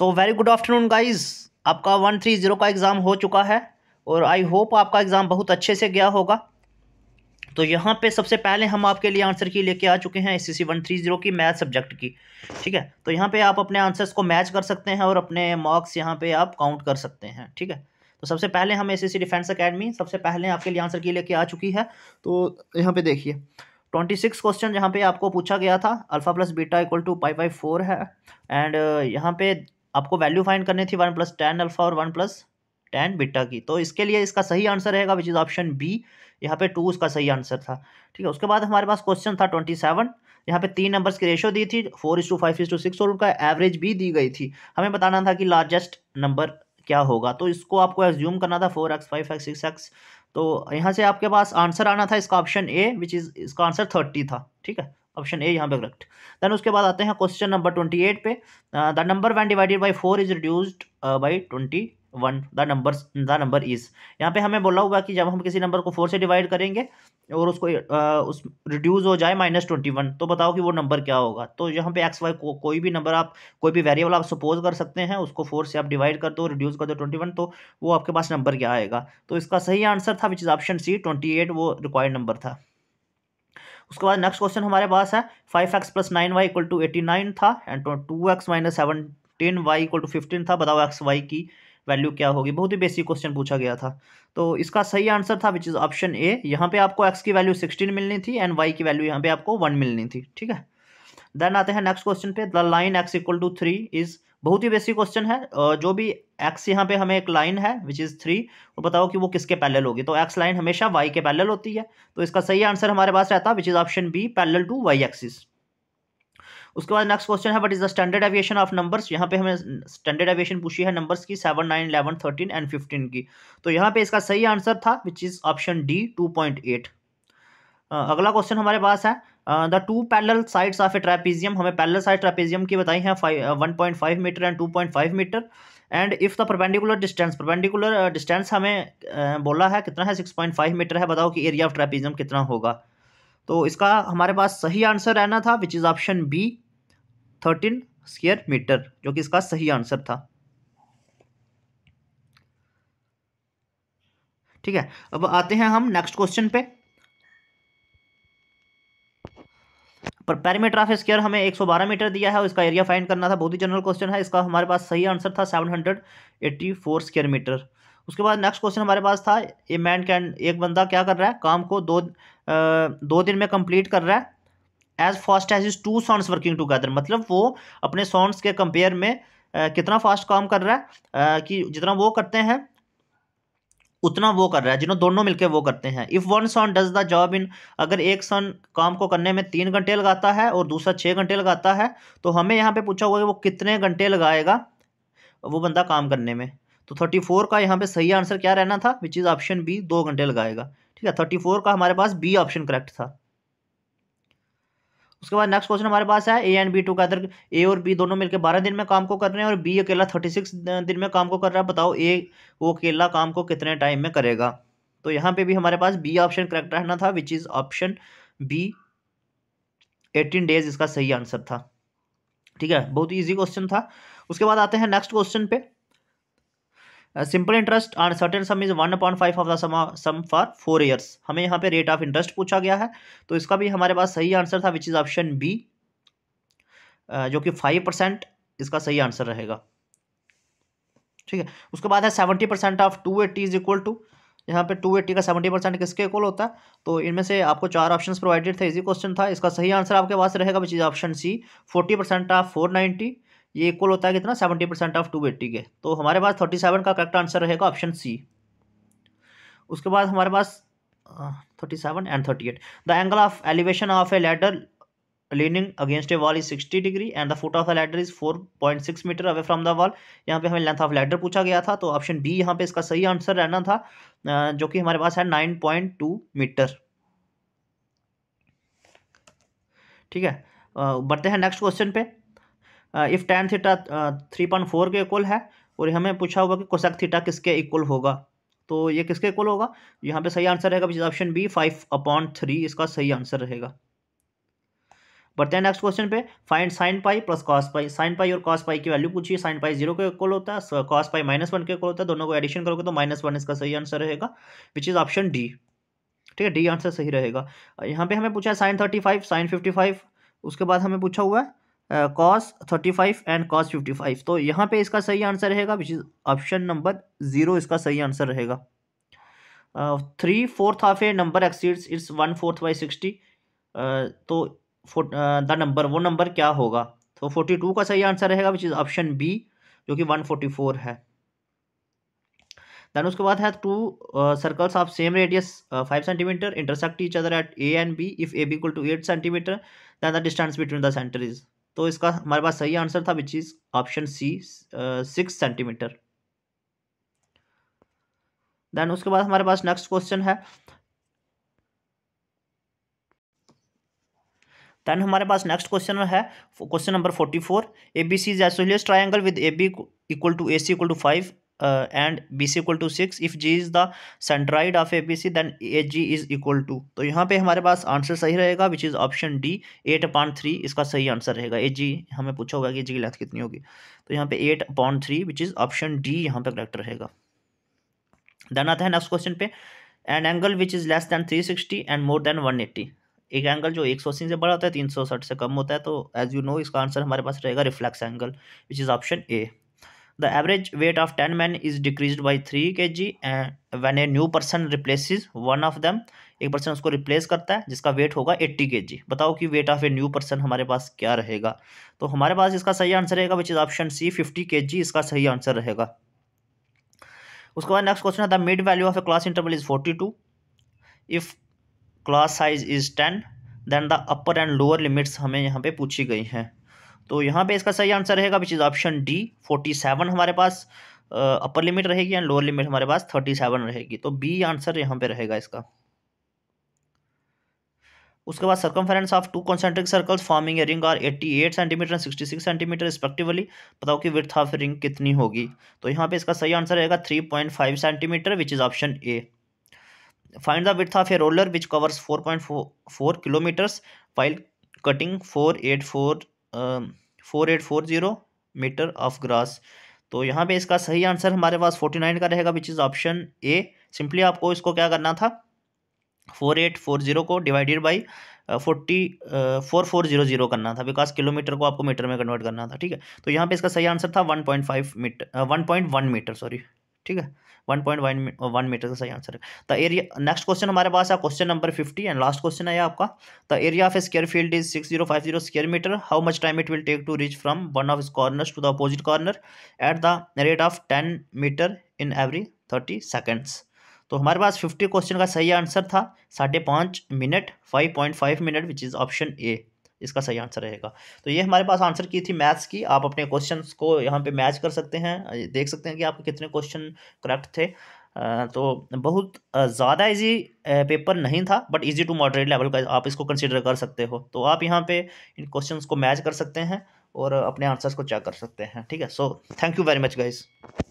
सो very good afternoon guys आपका one three zero का exam हो चुका है और आई होप आपका एग्ज़ाम बहुत अच्छे से गया होगा तो यहाँ पे सबसे पहले हम आपके लिए आंसर की लेके आ चुके हैं S C one three zero की मैथ सब्जेक्ट की ठीक है तो यहाँ पे आप अपने आंसर्स को मैच कर सकते हैं और अपने मार्क्स यहाँ पे आप काउंट कर सकते हैं ठीक है तो सबसे पहले हम एस डिफेंस अकेडमी सबसे पहले आपके लिए आंसर की लेके आ चुकी है तो यहाँ पर देखिए ट्वेंटी सिक्स क्वेश्चन जहाँ पे आपको पूछा गया था alpha plus beta equal to pi by four है एंड uh, यहाँ पे आपको वैल्यू फाइंड करनी थी वन प्लस टेन अल्फा और वन प्लस टेन बिट्टा की तो इसके लिए इसका सही आंसर रहेगा विच इज़ ऑप्शन बी यहाँ पे टू उसका सही आंसर था ठीक है उसके बाद हमारे पास क्वेश्चन था ट्वेंटी सेवन यहाँ पे तीन नंबर्स की रेशो दी थी four is to five is to six और उनका एवरेज भी दी गई थी हमें बताना था कि लार्जेस्ट नंबर क्या होगा तो इसको आपको एज्यूम करना था four x five x six x तो यहाँ से आपके पास आंसर आना था इसका ऑप्शन ए विच इज़ इसका आंसर थर्टी था ठीक है ऑप्शन ए यहाँ पे करेक्ट देन उसके बाद आते हैं क्वेश्चन नंबर ट्वेंटी एट पे the number one divided by four is reduced by twenty one the number the number is यहाँ पे हमें बोला हुआ कि जब हम किसी नंबर को फोर से डिवाइड करेंगे और उसको uh, उस रिड्यूज़ हो जाए माइनस ट्वेंटी वन तो बताओ कि वो नंबर क्या होगा तो यहाँ पे एक्स वाई को, कोई भी नंबर आप कोई भी वेरिएबल आप सपोज कर सकते हैं उसको फोर से आप डिवाइड कर दो रिड्यूज़ कर दो ट्वेंटी वन तो वो आपके पास नंबर क्या आएगा तो इसका सही आंसर था which is option C twenty eight वो रिक्वायर्ड नंबर था उसके बाद नेक्स्ट क्वेश्चन हमारे पास है five x plus nine y equal to eighty nine था and two x minus seventeen y equal to fifteen था बताओ एक्स वाई की वैल्यू क्या होगी बहुत ही बेसिक क्वेश्चन पूछा गया था तो इसका सही आंसर था विच इज़ ऑप्शन ए यहाँ पे आपको एक्स की वैल्यू सिक्सटीन मिलनी थी एंड वाई की वैल्यू यहाँ पे आपको वन मिलनी थी ठीक है देन आते हैं नेक्स्ट क्वेश्चन पे the line x equal to three is बहुत ही बेसिक क्वेश्चन है जो भी एक्स यहाँ पे हमें एक लाइन है विच इज़ थ्री और बताओ कि वो किसके पैरेलल होगी तो एक्स लाइन हमेशा वाई के पैरेलल होती है तो इसका सही आंसर हमारे पास रहता है which is option B parallel to y axis उसके बाद नेक्स्ट क्वेश्चन है but is the standard deviation of numbers यहाँ पे हमें स्टैंडर्ड एविएशन पूछी है नंबर्स की seven nine eleven thirteen and fifteen की तो यहाँ पे इसका सही आंसर था which is option D two point eight अगला क्वेश्चन हमारे पास है the two parallel sides of a trapezium हमें पैरल साइड ट्रेपेजियम की बताई हैं one point five metre and two point five metre and if the perpendicular distance perpendicular distance हमें uh, बोला है कितना है सिक्स पॉइंट फाइव मीटर है बताओ कि एरिया ऑफ ट्रेपीजियम कितना होगा तो इसका हमारे पास सही आंसर रहना था which is option B thirteen square metre जो कि इसका सही आंसर था ठीक है अब आते हैं हम नेक्स्ट क्वेश्चन पे पर पैरामीटर ऑफ स्केयर हमें 112 मीटर दिया है और इसका एरिया फाइंड करना था बहुत ही जनरल क्वेश्चन है इसका हमारे पास सही आंसर था 784 स्क्वायर मीटर उसके बाद नेक्स्ट क्वेश्चन हमारे पास था ए मैन कैन एक बंदा क्या कर रहा है काम को दो दो दिन में कंप्लीट कर रहा है as fast as is to sons working together मतलब वो अपने सॉन्ड्स के कंपेयर में कितना फास्ट काम कर रहा है कि जितना वो करते हैं उतना वो कर रहा है जिन्हों दोनों मिलकर वो करते हैं if one son does the job in अगर एक सन काम को करने में तीन घंटे लगाता है और दूसरा छः घंटे लगाता है तो हमें यहाँ पे पूछा हुआ है वो कितने घंटे लगाएगा वो बंदा काम करने में तो थर्टी फोर का यहाँ पे सही आंसर क्या रहना था विच इज़ ऑप्शन बी दो घंटे लगाएगा ठीक है थर्टी फोर का हमारे पास बी ऑप्शन करेक्ट था उसके बाद नेक्स्ट क्वेश्चन हमारे पास है ए एंड बी टू का अदर ए और बी दोनों मिलकर बारह दिन में काम को कर रहे हैं और बी अकेला थर्टी सिक्स दिन में काम को कर रहा है बताओ ए वो अकेला काम को कितने टाइम में करेगा तो यहाँ पे भी हमारे पास बी ऑप्शन करेक्ट रहना था which is option B eighteen days इसका सही आंसर था ठीक है बहुत ईजी क्वेश्चन था उसके बाद आते हैं नेक्स्ट क्वेश्चन पे simple interest on certain sum is one point five of the sum sum for four years हमें यहाँ पे रेट ऑफ इंटरेस्ट पूछा गया है तो इसका भी हमारे पास सही आंसर था विच इज़ ऑप्शन बी जो कि फाइव परसेंट इसका सही आंसर रहेगा ठीक है उसके बाद है seventy percent of two eighty is equal to यहाँ पे टू एट्टी का सेवेंटी परसेंट किसके इक्वल होता है तो इनमें से आपको चार ऑप्शन प्रोवाइडेड थे इजी क्वेश्चन था इसका सही आंसर आपके पास रहेगा which is option C forty percent of four ninety ये इक्वल होता है कितना seventy percent of two eighty के तो हमारे पास थर्टी सेवन का करेक्ट आंसर रहेगा ऑप्शन सी उसके बाद हमारे पास thirty seven and thirty eight the angle of elevation of a ladder a wall is sixty degree and the foot of the of is four point six metre away from the wall यहाँ पे हमें length of ladder पूछा गया था तो option B यहाँ पे इसका सही आंसर रहना था जो कि हमारे पास है नाइन पॉइंट टू मीटर ठीक है बढ़ते हैं नेक्स्ट क्वेश्चन पे if tan theta three point four के इक्वल है और हमें पूछा होगा कि कोसेक थीटा किसके इक्वल होगा तो ये किसके इक्वल होगा यहाँ पे सही आंसर रहेगा option B five upon three इसका सही आंसर रहेगा बढ़ते हैं नेक्स्ट क्वेश्चन पे find sine pi plus cos pi sine pi और कॉस पाई की वैल्यू पूछिए साइन पाई जीरो के इक्वल होता है कॉस पाई माइनस वन के इक्वल होता है दोनों को एडिशन करोगे तो माइनस वन इसका सही आंसर रहेगा विच इज़ ऑप्शन डी ठीक है डी आंसर सही रहेगा यहाँ पे हमें पूछा है sine thirty five sine fifty five उसके बाद हमें पूछा हुआ है cos thirty five and cos fifty five तो यहाँ पे इसका सही आंसर रहेगा which is option number zero इसका सही आंसर रहेगा three fourth of a number exceeds its one fourth by sixty तो द नंबर वो नंबर क्या होगा तो फोर्टी टू का सही आंसर रहेगा विच इज़ ऑप्शन बी जो कि वन फोर्टी फोर है देन उसके बाद है two circles of same radius five centimetre intersect each other at A and B if A B equal to eight centimetre then the distance between the centre is तो इसका हमारे पास सही answer था which is option C six centimetre then उसके बाद हमारे पास नेक्स्ट क्वेश्चन है देन हमारे पास नेक्स्ट क्वेश्चन है question number forty four A B C is isosceles triangle with A B equal to A C equal to five uh, and BC equal to six if G is the centroid of A B C then A G is equal to तो यहाँ पे हमारे पास answer सही रहेगा which is option D eight appoint three इसका सही answer रहेगा ए जी हमें पूछा होगा कि जी की लेंथ कितनी होगी तो यहाँ पे eight appoint three which is option D यहाँ पे करेक्ट रहेगा देन आता है नेक्स्ट क्वेश्चन पे an angle which is less than three sixty and more than one eighty एक एंगल जो एक सौ अस्सी से बड़ा होता है तीन सौ साठ से कम होता है तो एज यू नो इसका आंसर हमारे पास रहेगा reflex angle which is option A the average weight of 10 men is decreased by 3 kg and when a new person replaces one of them एक पर्सन उसको रिप्लेस करता है जिसका वेट होगा 80 के बताओ कि weight of a new person हमारे पास क्या रहेगा तो हमारे पास इसका सही आंसर रहेगा विच इज़ ऑप्शन सी 50 के इसका सही आंसर रहेगा उसके बाद नेक्स्ट क्वेश्चन है the mid value of a class interval is forty two if class size is ten then the upper and lower limits हमें यहाँ पे पूछी गई हैं तो यहाँ पे इसका सही आंसर रहेगा which is option D forty seven हमारे पास अपर लिमिट रहेगी एंड लोअर लिमिट हमारे पास थर्टी सेवन रहेगी तो बी आंसर यहाँ पे रहेगा इसका उसके बाद circumference of two concentric circles forming a ring are 88 centimetre and 66 centimetre respectively बताओ कि विथ ऑफ रिंग कितनी होगी तो यहाँ पे इसका सही आंसर रहेगा 3.5 centimetre which is option A find the width of a roller which covers 4.4 kilometres while cutting 484 four eight four zero metre of grass तो यहाँ पे इसका सही आंसर हमारे पास फोर्टी नाइन का रहेगा which is option A simply आपको इसको क्या करना था फोर एट फोर ज़ीरो को divided by forty four four zero zero करना था बिकॉज किलोमीटर को आपको मीटर में कन्वर्ट करना था ठीक है तो यहाँ पे इसका सही आंसर था one point five metre one point one metre sorry ठीक है one point one one metre का सही आंसर है द एरिया नेक्स्ट क्वेश्चन हमारे पास है question number fifty and last question है आपका the area of a square field is six zero five zero square metre how much time it will take to reach from one of इस corner to the opposite corner at the rate of ten metre in every thirty seconds तो हमारे पास fifty question का सही answer था साढ़े पाँच minute five point five minute which is option A इसका सही आंसर रहेगा तो ये हमारे पास आंसर की थी मैथ्स की आप अपने क्वेश्चन को यहाँ पर मैच कर सकते हैं देख सकते हैं कि आपके कितने क्वेश्चन करेक्ट थे तो बहुत ज़्यादा इजी पेपर नहीं था but easy to moderate level का आप इसको कंसिडर कर सकते हो तो आप यहाँ पे इन क्वेश्चंस को मैच कर सकते हैं और अपने आंसर्स को चेक कर सकते हैं ठीक है so thank you very much guys